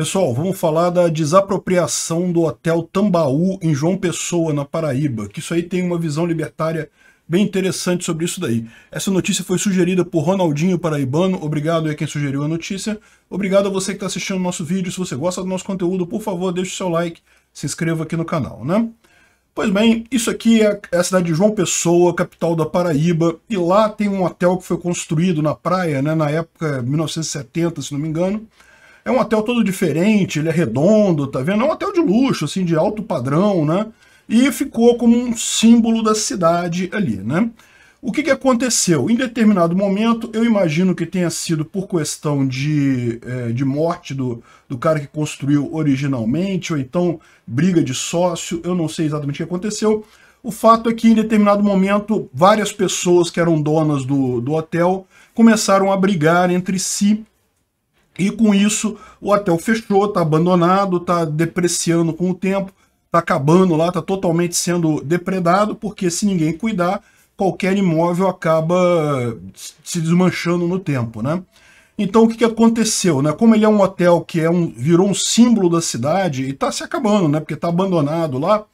Pessoal, vamos falar da desapropriação do Hotel Tambaú, em João Pessoa, na Paraíba, que isso aí tem uma visão libertária bem interessante sobre isso daí. Essa notícia foi sugerida por Ronaldinho Paraibano, obrigado a quem sugeriu a notícia, obrigado a você que está assistindo o nosso vídeo, se você gosta do nosso conteúdo, por favor, deixe o seu like, se inscreva aqui no canal, né? Pois bem, isso aqui é a é cidade de João Pessoa, capital da Paraíba, e lá tem um hotel que foi construído na praia, né, na época 1970, se não me engano, é um hotel todo diferente, ele é redondo, tá vendo? É um hotel de luxo, assim, de alto padrão, né? E ficou como um símbolo da cidade ali, né? O que, que aconteceu? Em determinado momento, eu imagino que tenha sido por questão de, é, de morte do, do cara que construiu originalmente, ou então briga de sócio, eu não sei exatamente o que aconteceu. O fato é que em determinado momento, várias pessoas que eram donas do, do hotel começaram a brigar entre si e com isso, o hotel fechou, está abandonado, está depreciando com o tempo, está acabando lá, está totalmente sendo depredado, porque se ninguém cuidar, qualquer imóvel acaba se desmanchando no tempo, né? Então o que, que aconteceu? Né? Como ele é um hotel que é um, virou um símbolo da cidade e está se acabando, né? Porque está abandonado lá,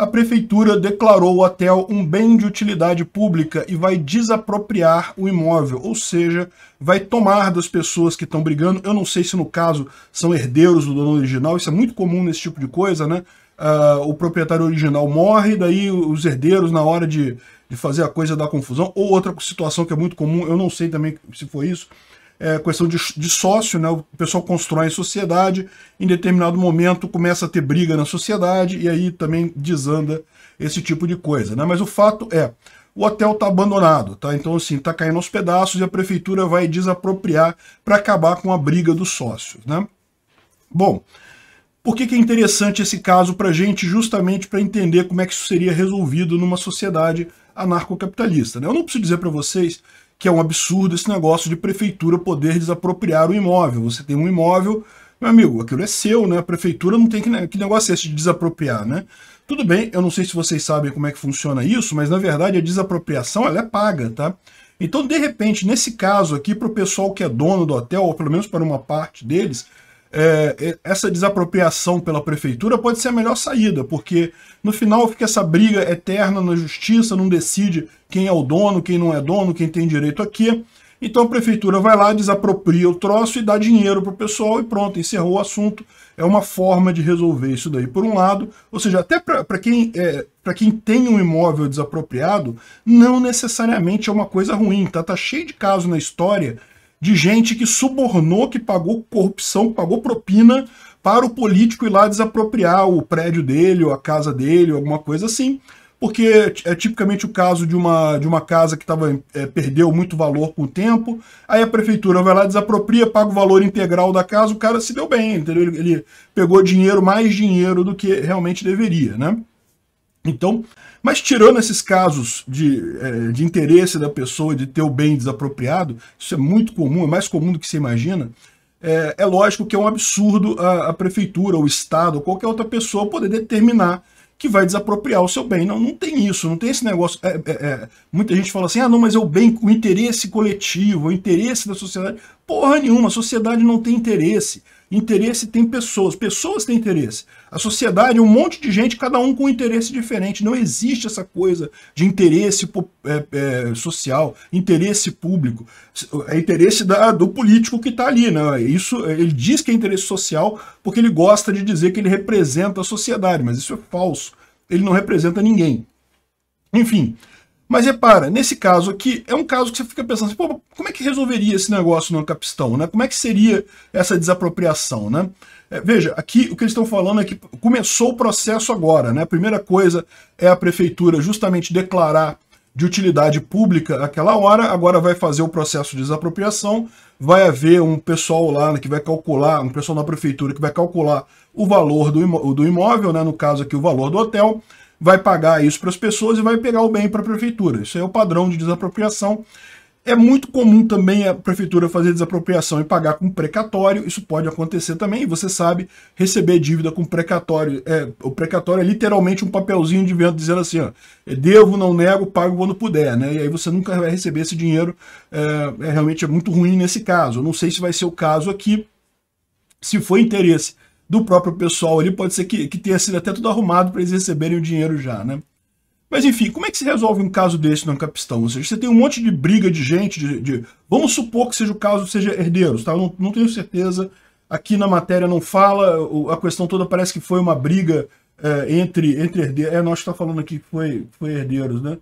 a prefeitura declarou o hotel um bem de utilidade pública e vai desapropriar o imóvel, ou seja, vai tomar das pessoas que estão brigando. Eu não sei se no caso são herdeiros do dono original, isso é muito comum nesse tipo de coisa, né? Uh, o proprietário original morre, daí os herdeiros, na hora de, de fazer a coisa da confusão, ou outra situação que é muito comum, eu não sei também se foi isso, é, questão de, de, sócio, né? o pessoal constrói a sociedade, em determinado momento começa a ter briga na sociedade e aí também desanda esse tipo de coisa. Né? Mas o fato é, o hotel está abandonado, tá? então assim, está caindo aos pedaços e a prefeitura vai desapropriar para acabar com a briga dos sócios. Né? Bom, por que, que, é interessante esse caso para a gente, justamente para entender como é que isso seria resolvido numa sociedade anarcocapitalista? Né? Eu não preciso dizer para vocês que é um absurdo esse negócio de prefeitura poder desapropriar o imóvel. Você tem um imóvel, meu amigo, aquilo é seu, né? A prefeitura não tem que, que negócio é esse de desapropriar, né? Tudo bem, eu não sei se vocês sabem como é que funciona isso, mas na verdade a desapropriação ela é paga, tá? Então, de repente, nesse caso aqui, para o pessoal que é dono do hotel, ou pelo menos para uma parte deles, é, essa desapropriação pela prefeitura pode ser a melhor saída, porque no final fica essa briga eterna na justiça, não decide quem é o dono, quem não é dono, quem tem direito aqui. Então a prefeitura vai lá, desapropria o troço e dá dinheiro para o pessoal e pronto, encerrou o assunto. É uma forma de resolver isso daí, por um lado. Ou seja, até para quem, é, quem tem um imóvel desapropriado, não necessariamente é uma coisa ruim. Tá, tá cheio de casos na história de gente que subornou, que pagou corrupção, que pagou propina para o político ir lá desapropriar o prédio dele, ou a casa dele, ou alguma coisa assim, porque é tipicamente o caso de uma, de uma casa que tava, é, perdeu muito valor com o tempo, aí a prefeitura vai lá, desapropria, paga o valor integral da casa, o cara se deu bem, entendeu? Ele, ele pegou dinheiro, mais dinheiro do que realmente deveria, né? Então, mas tirando esses casos de, é, de interesse da pessoa de ter o bem desapropriado, isso é muito comum, é mais comum do que se imagina, é, é lógico que é um absurdo a, a prefeitura, o Estado, ou qualquer outra pessoa poder determinar que vai desapropriar o seu bem. Não, não tem isso, não tem esse negócio. É, é, é muita gente fala assim, ah, não, mas é o bem, o interesse coletivo, é o interesse da sociedade. Porra nenhuma, a sociedade não tem interesse. Interesse tem pessoas, pessoas têm interesse. A sociedade é um monte de gente, cada um com um interesse diferente. Não existe essa coisa de interesse é, é, social, interesse público. É interesse da, do político que está ali. Né? Isso, ele diz que é interesse social porque ele gosta de dizer que ele representa a sociedade, mas isso é falso. Ele não representa ninguém. Enfim, mas repara, nesse caso aqui, é um caso que você fica pensando assim, Pô, como é que resolveria esse negócio no capistão, né? Como é que seria essa desapropriação, né? É, veja, aqui o que eles estão falando é que começou o processo agora, né? A primeira coisa é a prefeitura justamente declarar de utilidade pública aquela hora, agora vai fazer o processo de desapropriação, vai haver um pessoal lá né, que vai calcular, um pessoal na prefeitura que vai calcular o valor do, imó do imóvel, né, no caso aqui o valor do hotel, vai pagar isso para as pessoas e vai pegar o bem para a prefeitura. Isso é o padrão de desapropriação. É muito comum também a prefeitura fazer desapropriação e pagar com precatório, isso pode acontecer também, você sabe, receber dívida com precatório, é, o precatório é literalmente um papelzinho de vento dizendo assim, ó, devo, não nego, pago quando puder, né? E aí você nunca vai receber esse dinheiro, é, é realmente é muito ruim nesse caso. Eu não sei se vai ser o caso aqui, se for interesse do próprio pessoal ali, pode ser que, que tenha sido até tudo arrumado para eles receberem o dinheiro já, né? Mas enfim, como é que se resolve um caso desse no capistão? Ou seja, você tem um monte de briga de gente, de, de... vamos supor que seja o caso, seja herdeiros, tá? Eu não, não tenho certeza, aqui na matéria não fala, a questão toda parece que foi uma briga é, entre, entre herdeiros, é, nós está falando aqui que foi, foi herdeiros, né?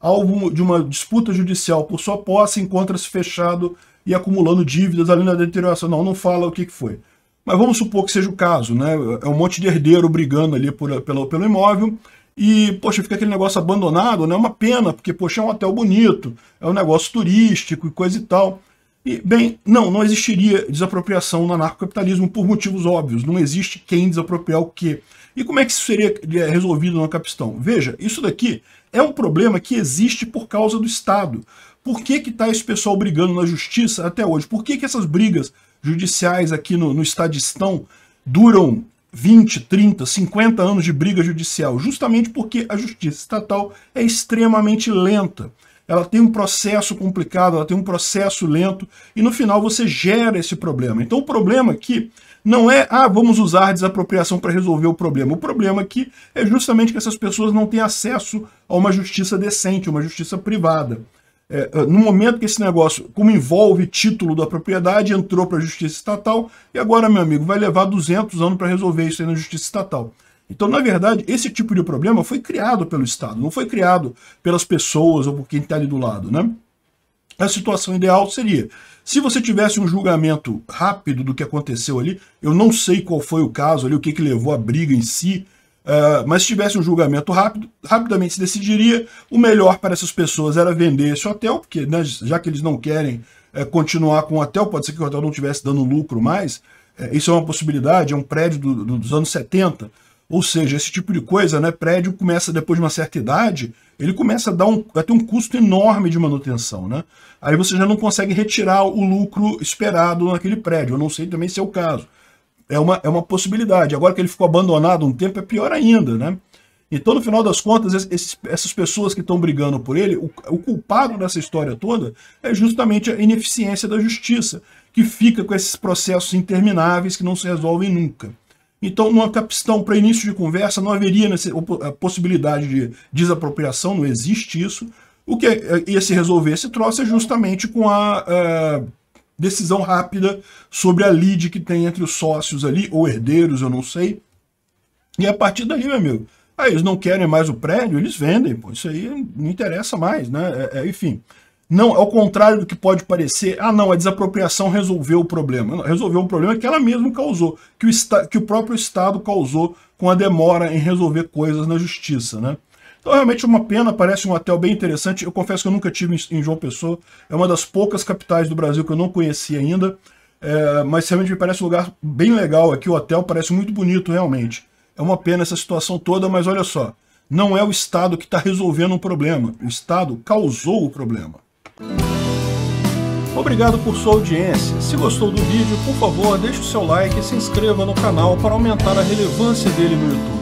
Alvo de uma disputa judicial por sua posse, encontra-se fechado e acumulando dívidas ali na deterioração. Não, não fala o que, que foi. Mas vamos supor que seja o caso, né? É um monte de herdeiro brigando ali por, pelo, pelo imóvel e, poxa, fica aquele negócio abandonado, né? É uma pena, porque, poxa, é um hotel bonito, é um negócio turístico e coisa e tal. E, bem, não, não existiria desapropriação no anarcocapitalismo por motivos óbvios. Não existe quem desapropriar o quê. E como é que isso seria é, resolvido no capistão? Veja, isso daqui é um problema que existe por causa do Estado. Por que está esse pessoal brigando na justiça até hoje? Por que, que essas brigas judiciais aqui no, no Estadistão duram 20, 30, 50 anos de briga judicial, justamente porque a justiça estatal é extremamente lenta. Ela tem um processo complicado, ela tem um processo lento, e no final você gera esse problema. Então o problema aqui não é, ah, vamos usar desapropriação para resolver o problema. O problema aqui é justamente que essas pessoas não têm acesso a uma justiça decente, uma justiça privada. É, é, no momento que esse negócio, como envolve título da propriedade, entrou para a justiça estatal e agora, meu amigo, vai levar 200 anos para resolver isso aí na justiça estatal. Então, na verdade, esse tipo de problema foi criado pelo Estado, não foi criado pelas pessoas ou por quem está ali do lado, né? A situação ideal seria, se você tivesse um julgamento rápido do que aconteceu ali, eu não sei qual foi o caso ali, o que, que levou a briga em si, Uh, mas se tivesse um julgamento rápido, rapidamente se decidiria. O melhor para essas pessoas era vender esse hotel, porque né, já que eles não querem é, continuar com o hotel, pode ser que o hotel não estivesse dando lucro mais. É, isso é uma possibilidade, é um prédio do, do, dos anos 70. Ou seja, esse tipo de coisa, né? Prédio começa depois de uma certa idade, ele começa a dar um, a ter um custo enorme de manutenção, né? Aí você já não consegue retirar o lucro esperado naquele prédio. Eu não sei também se é o caso é uma, é uma possibilidade. Agora que ele ficou abandonado um tempo, é pior ainda, né? Então, no final das contas, esses, essas pessoas que estão brigando por ele, o, o, culpado dessa história toda é justamente a ineficiência da justiça, que fica com esses processos intermináveis que não se resolvem nunca. Então, numa capistão para início de conversa, não haveria nesse, a possibilidade de desapropriação, não existe isso. O que eh, ia se resolver esse troço é justamente com a, a eh, decisão rápida sobre a lead que tem entre os sócios ali, ou herdeiros, eu não sei. E a partir dali, meu amigo, aí ah, eles não querem mais o prédio, eles vendem, pô, isso aí não interessa mais, né? É, é, enfim, não, ao contrário do que pode parecer, ah não, a desapropriação resolveu o problema. Não, resolveu um problema que ela mesma causou, que o, que o próprio Estado causou com a demora em resolver coisas na justiça, né? Então, realmente uma pena, parece um hotel bem interessante. Eu confesso que eu nunca tive em João Pessoa. É uma das poucas capitais do Brasil que eu não conheci ainda. É, mas realmente me parece um lugar bem legal aqui. O hotel parece muito bonito, realmente. É uma pena essa situação toda, mas olha só. Não é o Estado que está resolvendo um problema. O Estado causou o problema. Obrigado por sua audiência. Se gostou do vídeo, por favor, deixe o seu like e se inscreva no canal para aumentar a relevância dele no YouTube.